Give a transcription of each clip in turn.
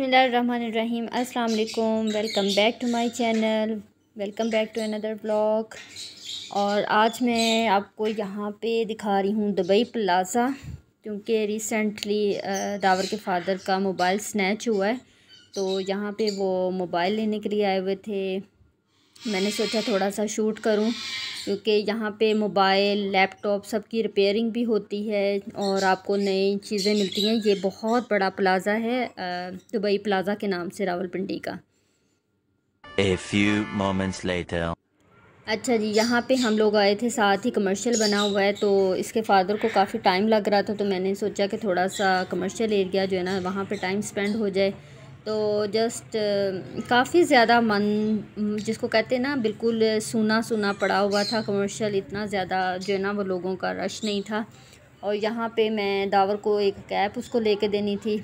बसमीम अस्सलाम वालेकुम welcome back to my channel welcome back to another blog और आज मैं आपको यहाँ पे दिखा रही हूँ दुबई प्लाज़ा क्योंकि रिसेंटली दावर के फादर का मोबाइल स्नैच हुआ है तो यहाँ पे वो मोबाइल लेने के लिए आए हुए थे मैंने सोचा थोड़ा सा शूट करूँ क्योंकि यहाँ पे मोबाइल लैपटॉप सब की रिपेयरिंग भी होती है और आपको नई चीज़ें मिलती हैं ये बहुत बड़ा प्लाज़ा है दुबई प्लाज़ा के नाम से रावलपिंडी का A few moments later. अच्छा जी यहाँ पे हम लोग आए थे साथ ही कमर्शियल बना हुआ है तो इसके फादर को काफ़ी टाइम लग रहा था तो मैंने सोचा कि थोड़ा सा कमर्शियल एरिया जो है ना वहाँ पे टाइम स्पेंड हो जाए तो जस्ट काफ़ी ज़्यादा मन जिसको कहते हैं ना बिल्कुल सुना सुना पड़ा हुआ था कमर्शियल इतना ज़्यादा जो है ना वो लोगों का रश नहीं था और यहाँ पे मैं दावर को एक कैप उसको लेके देनी थी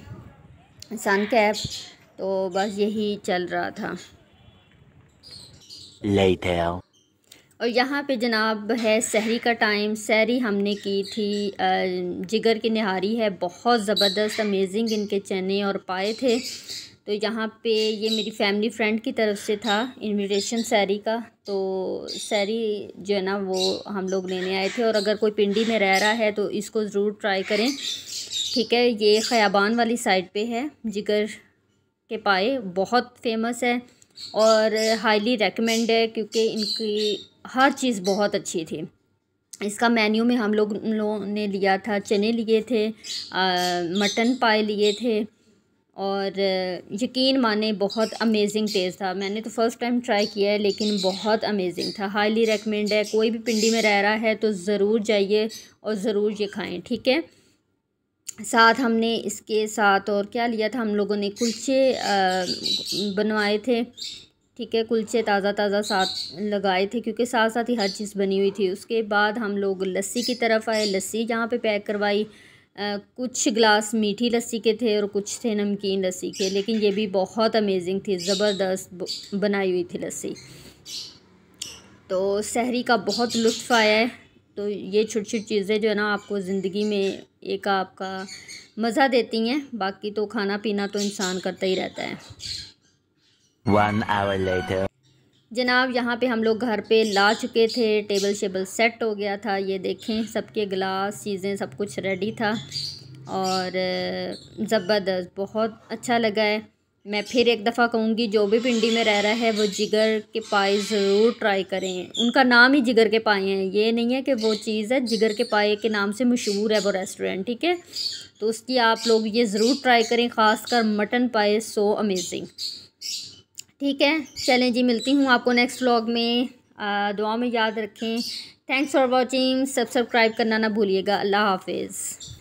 सन कैप तो बस यही चल रहा था और यहाँ पे जनाब है सहरी का टाइम सहरी हमने की थी जिगर की निहारी है बहुत ज़बरदस्त अमेजिंग इनके चने और पाए थे तो यहाँ पे ये मेरी फैमिली फ्रेंड की तरफ से था इनविटेशन सैरी का तो सैरी जो है ना वो हम लोग लेने आए थे और अगर कोई पिंडी में रह रहा है तो इसको ज़रूर ट्राई करें ठीक है ये ख़याबान वाली साइड पे है जिगर के पाए बहुत फेमस है और हाईली रेकमेंड है क्योंकि इनकी हर चीज़ बहुत अच्छी थी इसका मेन्यू में हम लोग ने लिया था चने लिए थे मटन पाए लिए थे और यकीन माने बहुत अमेजिंग टेस्ट था मैंने तो फ़र्स्ट टाइम ट्राई किया है लेकिन बहुत अमेजिंग था हाईली रेकमेंड है कोई भी पिंडी में रह रहा है तो ज़रूर जाइए और ज़रूर ये खाएं ठीक है साथ हमने इसके साथ और क्या लिया था हम लोगों ने कुलचे बनवाए थे ठीक है कुलचे ताज़ा ताज़ा साथ लगाए थे क्योंकि साथ साथ ही हर चीज़ बनी हुई थी उसके बाद हम लोग लस्सी की तरफ आए लस्सी यहाँ पर पैक करवाई कुछ गिलास मीठी लस्सी के थे और कुछ थे नमकीन लस्सी के लेकिन ये भी बहुत अमेजिंग थी ज़बरदस्त बनाई हुई थी लस्सी तो सहरी का बहुत लुत्फ आया है तो ये छोटी छोटी चीज़ें जो है ना आपको ज़िंदगी में एक आपका मज़ा देती हैं बाकी तो खाना पीना तो इंसान करता ही रहता है One hour later. जनाब यहाँ पे हम लोग घर पे ला चुके थे टेबल शेबल सेट हो गया था ये देखें सबके गिलास चीज़ें सब कुछ रेडी था और ज़बरदस्त बहुत अच्छा लगा है मैं फिर एक दफ़ा कहूँगी जो भी पिंडी में रह रहा है वो जिगर के पाए ज़रूर ट्राई करें उनका नाम ही जिगर के पाए हैं ये नहीं है कि वो चीज़ है जिगर के पाए के नाम से मशहूर है वो रेस्टोरेंट ठीक है तो उसकी आप लोग ये ज़रूर ट्राई करें ख़ास कर मटन पाए सो अमेजिंग ठीक है चलें जी मिलती हूँ आपको नेक्स्ट व्लॉग में दुआ में याद रखें थैंक्स फॉर वॉचिंग सब्सक्राइब करना ना भूलिएगा अल्लाह हाफिज़